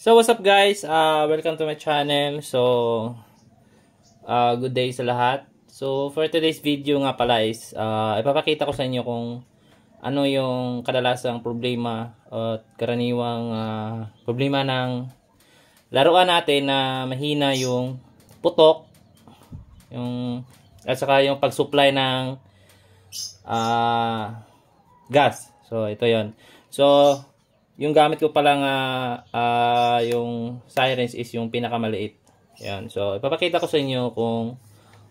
So, what's up guys? Uh, welcome to my channel. So, uh, good day sa lahat. So, for today's video nga pala is, uh, ipapakita ko sa inyo kung ano yung kadalasang problema at karaniwang uh, problema ng laruan natin na mahina yung putok, yung, at saka yung pag-supply ng uh, gas. So, ito yon So, yung gamit ko palang uh, uh, yung sirens is yung pinakamaliit. Yan. So, ipapakita ko sa inyo kung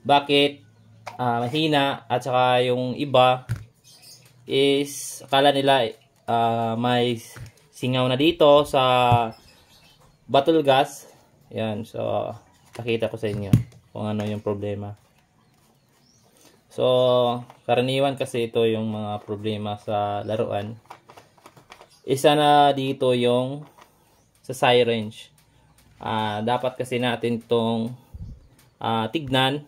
bakit uh, mahina at saka yung iba is akala nila uh, may singaw na dito sa battle gas. Yan. So, pakita ko sa inyo kung ano yung problema. So, karaniwan kasi ito yung mga problema sa laruan isa na dito yung sa side wrench. Ah, uh, dapat kasi natin tong uh, tignan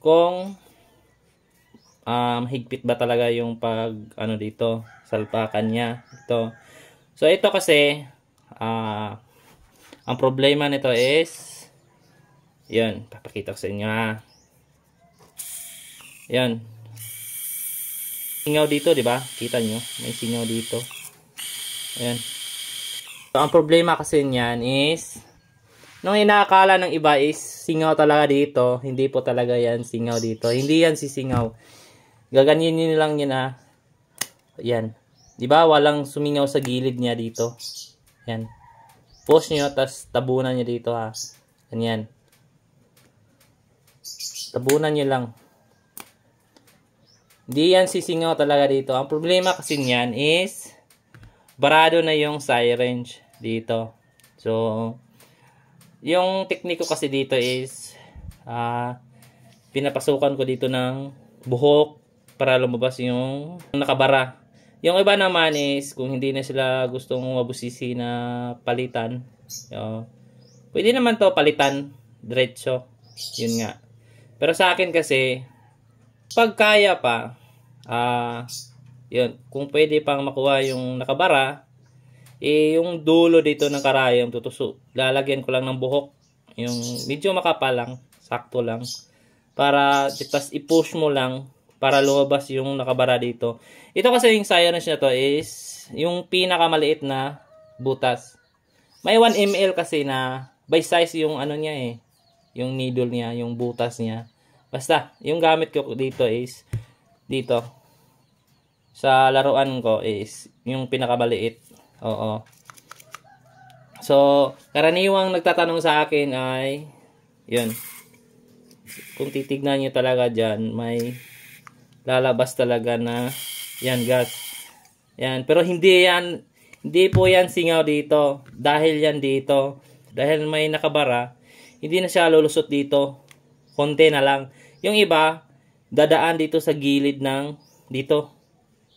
kung um, ah, higpit ba talaga yung pag ano dito, salpakan niya. Ito. So ito kasi uh, ang problema nito is yun, papakita ko sa inyo ha. Yan. Singaw dito, 'di ba? Kita nyo, may singaw dito. Ayan. So, ang problema kasi niyan is, nung inaakala ng iba is, singaw talaga dito. Hindi po talaga yan singaw dito. Hindi yan si singaw. Gaganyan nyo lang yun ha. Ayan. Diba, walang sumingaw sa gilid niya dito. Ayan. Push nyo, tas tabunan nyo dito ha. Ganyan. Tabunan nyo lang. Hindi yan sisingaw talaga dito. Ang problema kasi niyan is, barado na yung syringe dito. So, yung technique ko kasi dito is uh, pinapasukan ko dito ng buhok para lumabas yung nakabara. Yung iba naman is kung hindi na sila gustong mabusisi na palitan, uh, pwede naman to palitan diretso. Yun nga. Pero sa akin kasi, pag kaya pa, ah, uh, yun, kung pwede pang makuha yung nakabara, eh yung dulo dito ng karayom tutuso. Lalagyan ko lang ng buhok, yung medyo makapal lang, sakto lang para tapos i-push mo lang para lumabas yung nakabara dito. Ito kasi yung sirenage na to is yung pinakamaliit na butas. May 1 ml kasi na by size yung ano niya eh. Yung needle niya, yung butas niya. Basta, yung gamit ko dito is dito sa laruan ko is yung pinakabaliit. Oo. So, karaniwang nagtatanong sa akin ay, yun, kung titignan nyo talaga dyan, may lalabas talaga na, yan guys. Yan, pero hindi yan, hindi po yan singaw dito. Dahil yan dito, dahil may nakabara, hindi na siya lulusot dito. Konti na lang. Yung iba, dadaan dito sa gilid ng dito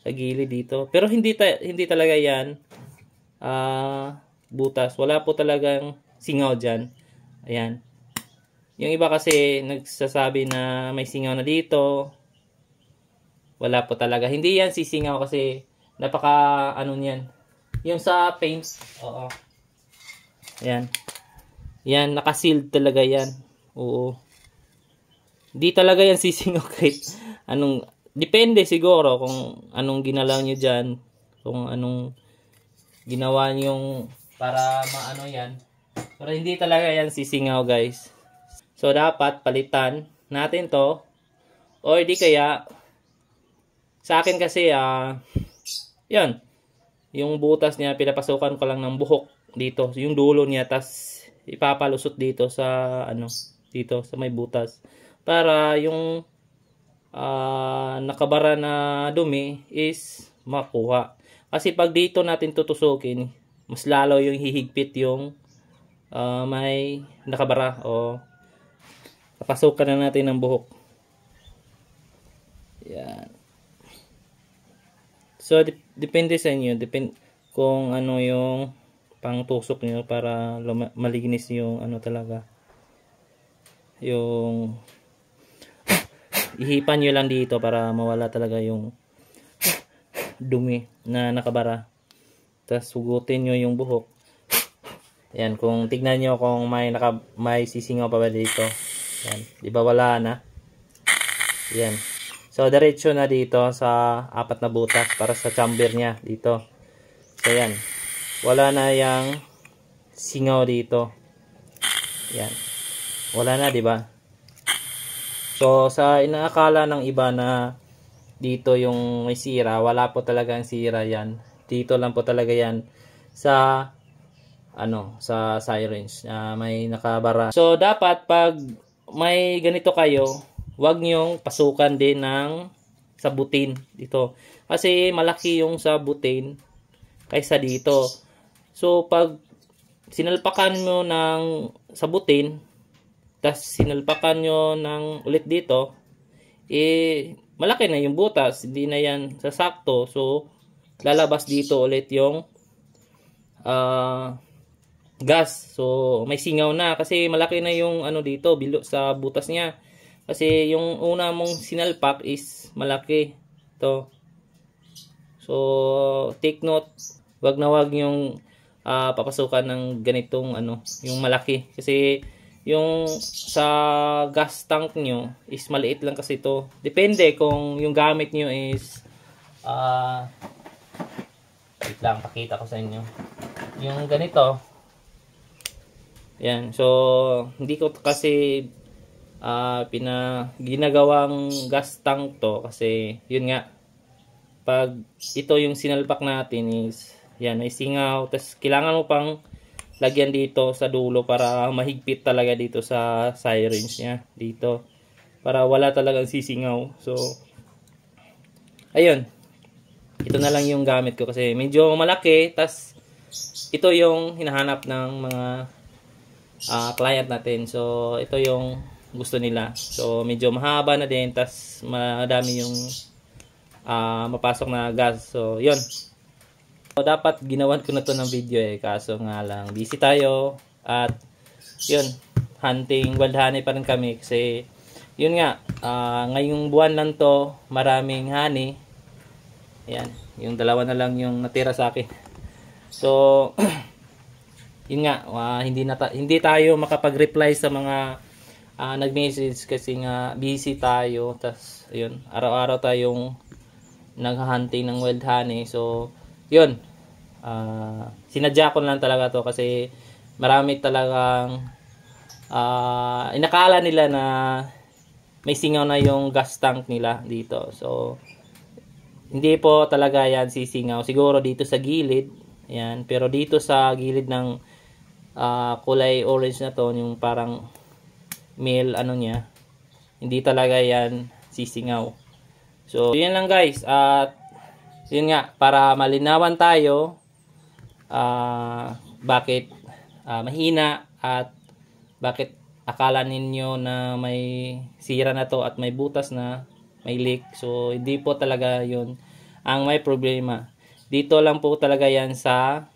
sa dito. Pero hindi ta hindi talaga 'yan uh, butas. Wala po talagang singaw diyan. Ayan. Yung iba kasi nagsasabi na may singaw na dito. Wala po talaga. Hindi 'yan sisingaw kasi napaka ano niyan. Yung sa paints, oo. Ayan. Yan, naka-sealed talaga 'yan. Oo. Hindi talaga 'yan sisingaw kahit anong Depende siguro kung anong ginalaw nyo dyan. Kung anong ginawa nyo para maano yan. Pero hindi talaga yan sisingaw guys. So dapat palitan natin to. Or di kaya sa akin kasi ah uh, yan. Yung butas niya pinapasukan ko lang ng buhok dito. Yung dulo niya tas ipapalusot dito sa ano dito sa may butas para yung uh, nakabara na dumi is makuha. Kasi pag dito natin tutusukin, mas lalo yung hihigpit yung uh, may nakabara o papasukan na natin ng buhok. Yan. So, dep depende sa inyo. Depend kung ano yung pangtusok niyo para malignis yung ano talaga. Yung Ihipan nyo lang dito para mawala talaga yung dumi na nakabara. Tapos hugutin nyo yung buhok. Ayan, kung tignan nyo kung may, naka, may sisingaw pa ba dito. Ayan, di ba wala na? Ayan. So, diretso na dito sa apat na butas para sa chamber niya dito. So, yan Wala na yung singaw dito. Ayan. Wala na, di ba? So, sa inaakala ng iba na dito yung may sira, wala po talaga ang sira yan. Dito lang po talaga yan sa ano, sa sirens na uh, may nakabara. So, dapat pag may ganito kayo, wag niyong pasukan din ng sabutin dito. Kasi malaki yung sabutin kaysa dito. So, pag sinalpakan mo ng sabutin, tas sinalpakan nyo ng ulit dito, eh, malaki na yung butas, hindi na yan sasakto. So, lalabas dito ulit yung uh, gas. So, may singaw na kasi malaki na yung ano dito, bilo sa butas niya. Kasi yung una mong sinalpak is malaki. to So, take note, wag na wag yung uh, papasukan ng ganitong ano, yung malaki. Kasi, yung sa gas tank nyo is maliit lang kasi ito. Depende kung yung gamit nyo is uh, wait lang, pakita ko sa inyo. Yung ganito yan. So, hindi ko kasi uh, ah, pina, ginagawang gas tank to kasi yun nga pag ito yung sinalpak natin is yan, may singaw. Tapos, kailangan mo pang lagyan dito sa dulo para mahigpit talaga dito sa sirens niya dito para wala talagang sisingaw so ayun ito na lang yung gamit ko kasi medyo malaki tas ito yung hinahanap ng mga uh, client natin so ito yung gusto nila so medyo mahaba na din tas madami yung uh, mapasok na gas so yun So, dapat ginawan ko na to ng video eh. Kaso nga lang, busy tayo. At, yun, hunting, wild honey pa rin kami. Kasi, yun nga, uh, ngayong buwan lang to, maraming honey. Ayan, yung dalawa na lang yung natira sa akin. So, yun nga, uh, hindi, na ta hindi tayo makapag-reply sa mga uh, nag-message kasi nga busy tayo. Tapos, yun, araw-araw tayong nag-hunting ng wild honey. So, yun, uh, sinadya ko lang talaga to kasi marami talagang uh, inakala nila na may singaw na yung gas tank nila dito. So, hindi po talaga yan sisingaw. Siguro dito sa gilid, yan. Pero dito sa gilid ng uh, kulay orange na to, yung parang male ano niya, hindi talaga yan sisingaw. So, yun lang guys. At yun nga, para malinawan tayo uh, bakit uh, mahina at bakit akala ninyo na may sira na to at may butas na may leak. So, hindi po talaga yun ang may problema. Dito lang po talaga yan sa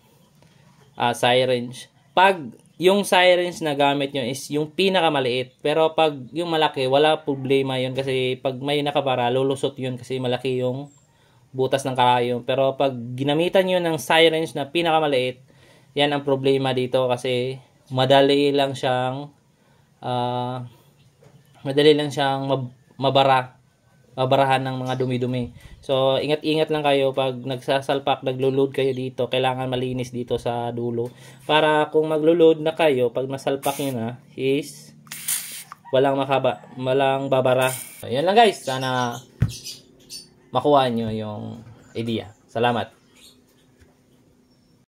uh, syringe. Pag yung syringe na gamit nyo is yung pinakamaliit. Pero pag yung malaki, wala problema yun kasi pag may nakabara, lulusot yun kasi malaki yung butas ng karayom. Pero pag ginamitan nyo ng sirens na pinakamaliit, yan ang problema dito kasi madali lang siyang uh, madali lang siyang mab- mabara mabarahan ng mga dumi-dumi. So, ingat-ingat lang kayo pag nagsasalpak, naglo-load kayo dito, kailangan malinis dito sa dulo. Para kung maglo-load na kayo, pag nasalpak nyo na, is walang makaba, walang babara. So, yan lang guys. Sana makuha nyo yung idea. Salamat.